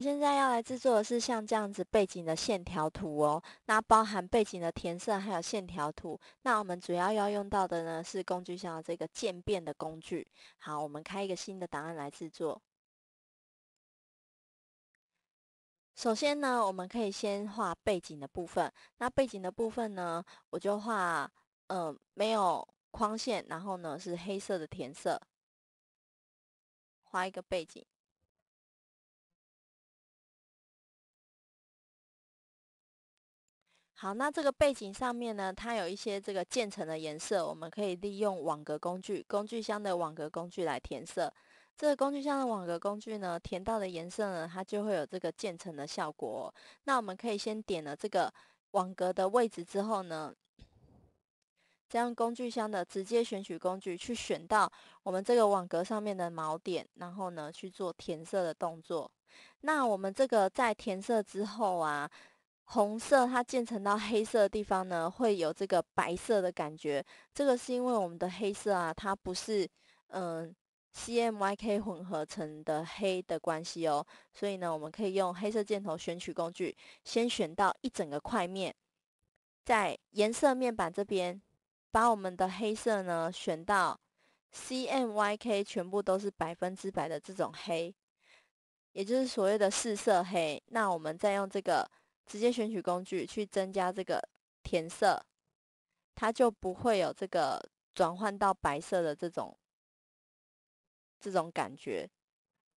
现在要来制作的是像这样子背景的线条图哦，那包含背景的填色还有线条图。那我们主要要用到的呢是工具箱这个渐变的工具。好，我们开一个新的档案来制作。首先呢，我们可以先画背景的部分。那背景的部分呢，我就画，嗯，没有框线，然后呢是黑色的填色，画一个背景。好，那这个背景上面呢，它有一些这个渐层的颜色，我们可以利用网格工具，工具箱的网格工具来填色。这个工具箱的网格工具呢，填到的颜色呢，它就会有这个渐层的效果。那我们可以先点了这个网格的位置之后呢，将工具箱的直接选取工具去选到我们这个网格上面的锚点，然后呢去做填色的动作。那我们这个在填色之后啊。红色它渐层到黑色的地方呢，会有这个白色的感觉。这个是因为我们的黑色啊，它不是嗯 C M Y K 混合成的黑的关系哦。所以呢，我们可以用黑色箭头选取工具，先选到一整个块面，在颜色面板这边，把我们的黑色呢选到 C M Y K 全部都是百分之百的这种黑，也就是所谓的四色黑。那我们再用这个。直接选取工具去增加这个填色，它就不会有这个转换到白色的这种这种感觉。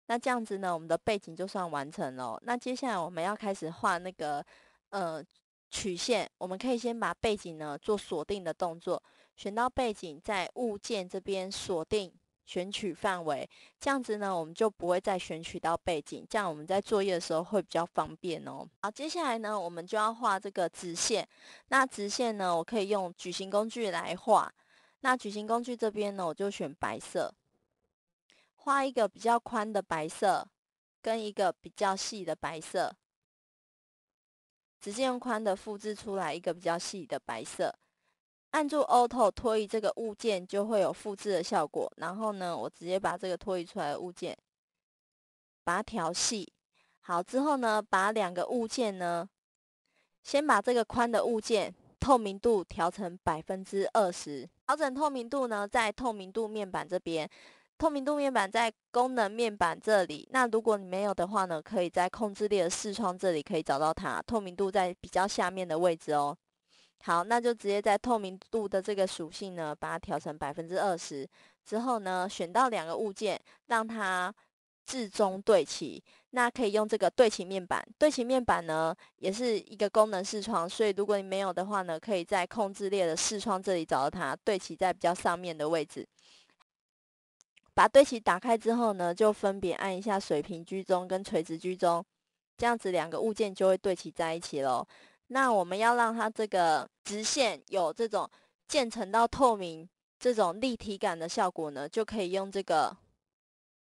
那这样子呢，我们的背景就算完成了。那接下来我们要开始画那个呃曲线，我们可以先把背景呢做锁定的动作，选到背景，在物件这边锁定。选取范围，这样子呢，我们就不会再选取到背景，这样我们在作业的时候会比较方便哦。好，接下来呢，我们就要画这个直线。那直线呢，我可以用矩形工具来画。那矩形工具这边呢，我就选白色，画一个比较宽的白色，跟一个比较细的白色，直接用宽的复制出来一个比较细的白色。按住 a u t o 拖移这个物件，就会有复制的效果。然后呢，我直接把这个拖移出来的物件，把它调细。好，之后呢，把两个物件呢，先把这个宽的物件透明度调成百分之二十。调整透明度呢，在透明度面板这边。透明度面板在功能面板这里。那如果你没有的话呢，可以在控制列的视窗这里可以找到它。透明度在比较下面的位置哦。好，那就直接在透明度的这个属性呢，把它调成百分之二十。之后呢，选到两个物件，让它至中对齐。那可以用这个对齐面板。对齐面板呢，也是一个功能视窗，所以如果你没有的话呢，可以在控制列的视窗这里找到它。对齐在比较上面的位置。把对齐打开之后呢，就分别按一下水平居中跟垂直居中，这样子两个物件就会对齐在一起喽。那我们要让它这个。直线有这种渐层到透明这种立体感的效果呢，就可以用这个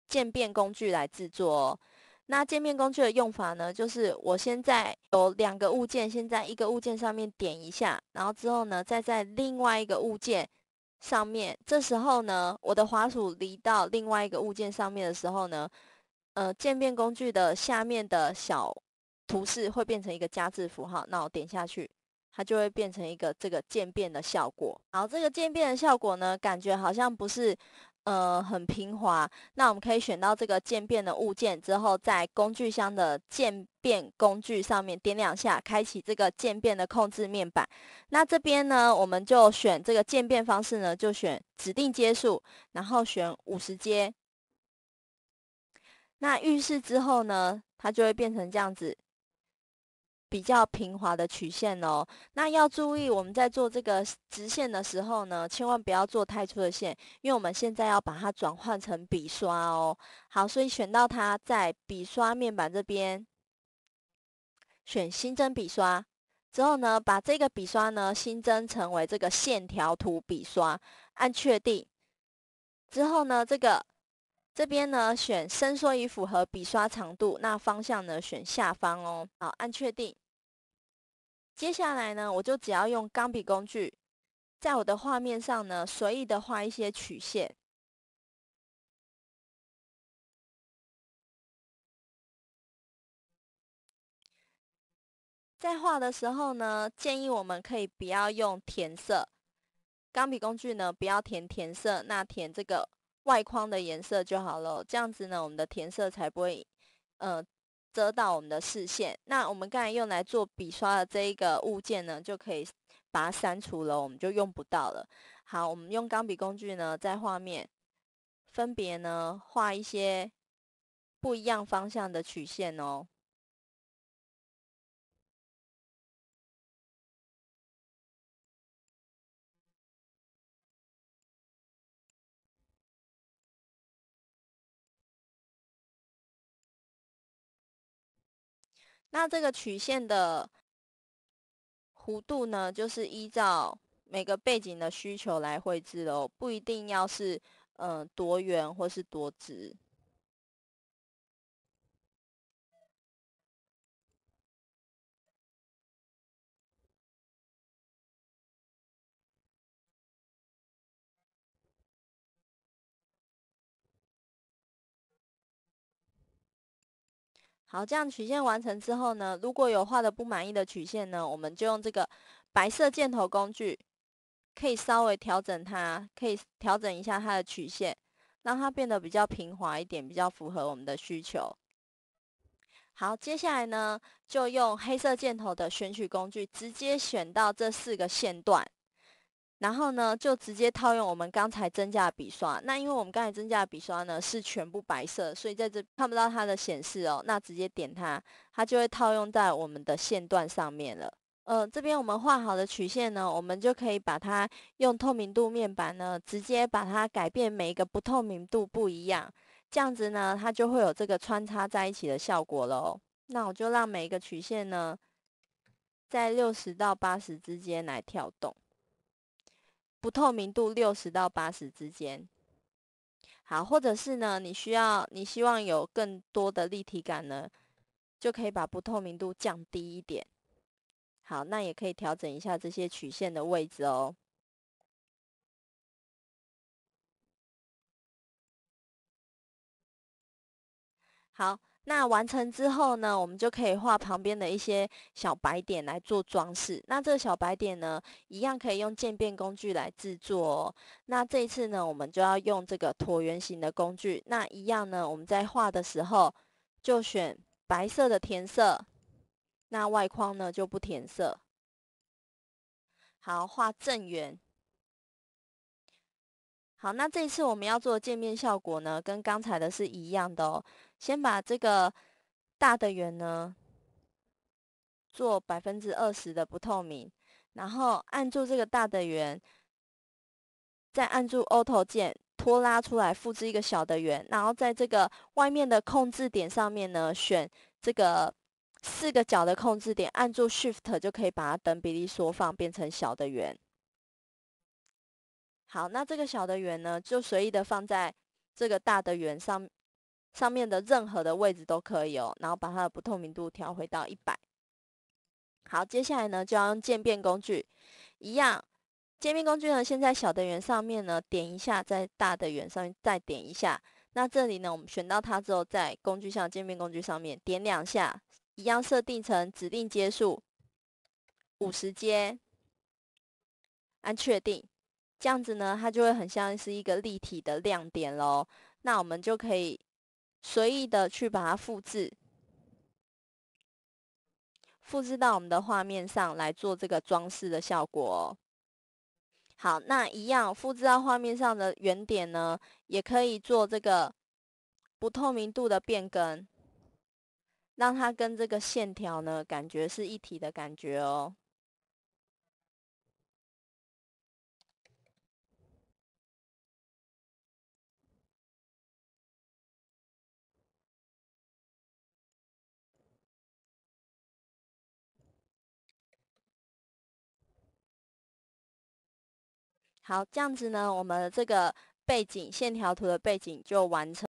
渐变工具来制作哦。那渐变工具的用法呢，就是我现在有两个物件，先在一个物件上面点一下，然后之后呢，再在另外一个物件上面。这时候呢，我的滑鼠移到另外一个物件上面的时候呢，呃，渐变工具的下面的小图示会变成一个加字符号，那我点下去。它就会变成一个这个渐变的效果。好，这个渐变的效果呢，感觉好像不是呃很平滑。那我们可以选到这个渐变的物件之后，在工具箱的渐变工具上面点两下，开启这个渐变的控制面板。那这边呢，我们就选这个渐变方式呢，就选指定阶数，然后选五十阶。那预示之后呢，它就会变成这样子。比较平滑的曲线哦。那要注意，我们在做这个直线的时候呢，千万不要做太粗的线，因为我们现在要把它转换成笔刷哦。好，所以选到它在笔刷面板这边，选新增笔刷之后呢，把这个笔刷呢新增成为这个线条图笔刷，按确定之后呢，这个这边呢选伸缩以符合笔刷长度，那方向呢选下方哦。好，按确定。接下来呢，我就只要用钢笔工具，在我的画面上呢，随意的画一些曲线。在画的时候呢，建议我们可以不要用填色，钢笔工具呢不要填填色，那填这个外框的颜色就好了。这样子呢，我们的填色才不会，呃。遮到我们的视线，那我们刚才用来做笔刷的这一个物件呢，就可以把它删除了，我们就用不到了。好，我们用钢笔工具呢，在画面分别呢画一些不一样方向的曲线哦。那这个曲线的弧度呢，就是依照每个背景的需求来绘制的哦，不一定要是呃多圆或是多直。好，这样曲线完成之后呢，如果有画的不满意的曲线呢，我们就用这个白色箭头工具，可以稍微调整它，可以调整一下它的曲线，让它变得比较平滑一点，比较符合我们的需求。好，接下来呢，就用黑色箭头的选取工具，直接选到这四个线段。然后呢，就直接套用我们刚才增加的笔刷。那因为我们刚才增加的笔刷呢是全部白色，所以在这看不到它的显示哦。那直接点它，它就会套用在我们的线段上面了。呃，这边我们画好的曲线呢，我们就可以把它用透明度面板呢，直接把它改变每一个不透明度不一样，这样子呢，它就会有这个穿插在一起的效果喽。那我就让每一个曲线呢，在六十到八十之间来跳动。不透明度六十到八十之间，好，或者是呢，你需要你希望有更多的立体感呢，就可以把不透明度降低一点。好，那也可以调整一下这些曲线的位置哦。好。那完成之后呢，我们就可以画旁边的一些小白点来做装饰。那这个小白点呢，一样可以用渐变工具来制作哦。那这一次呢，我们就要用这个椭圆形的工具。那一样呢，我们在画的时候就选白色的填色，那外框呢就不填色。好，画正圆。好，那这一次我们要做的渐变效果呢，跟刚才的是一样的哦。先把这个大的圆呢做百分之二十的不透明，然后按住这个大的圆，再按住 Alt 键拖拉出来复制一个小的圆，然后在这个外面的控制点上面呢，选这个四个角的控制点，按住 Shift 就可以把它等比例缩放变成小的圆。好，那这个小的圆呢，就随意的放在这个大的圆上。上面的任何的位置都可以哦，然后把它的不透明度调回到一百。好，接下来呢就要用渐变工具，一样，渐变工具呢，先在小的圆上面呢点一下，在大的圆上面再点一下。那这里呢，我们选到它之后，在工具箱渐变工具上面点两下，一样设定成指定阶数五十阶，按确定，这样子呢，它就会很像是一个立体的亮点喽。那我们就可以。随意的去把它复制，复制到我们的画面上来做这个装饰的效果哦。好，那一样复制到画面上的圆点呢，也可以做这个不透明度的变更，让它跟这个线条呢，感觉是一体的感觉哦。好，这样子呢，我们这个背景线条图的背景就完成。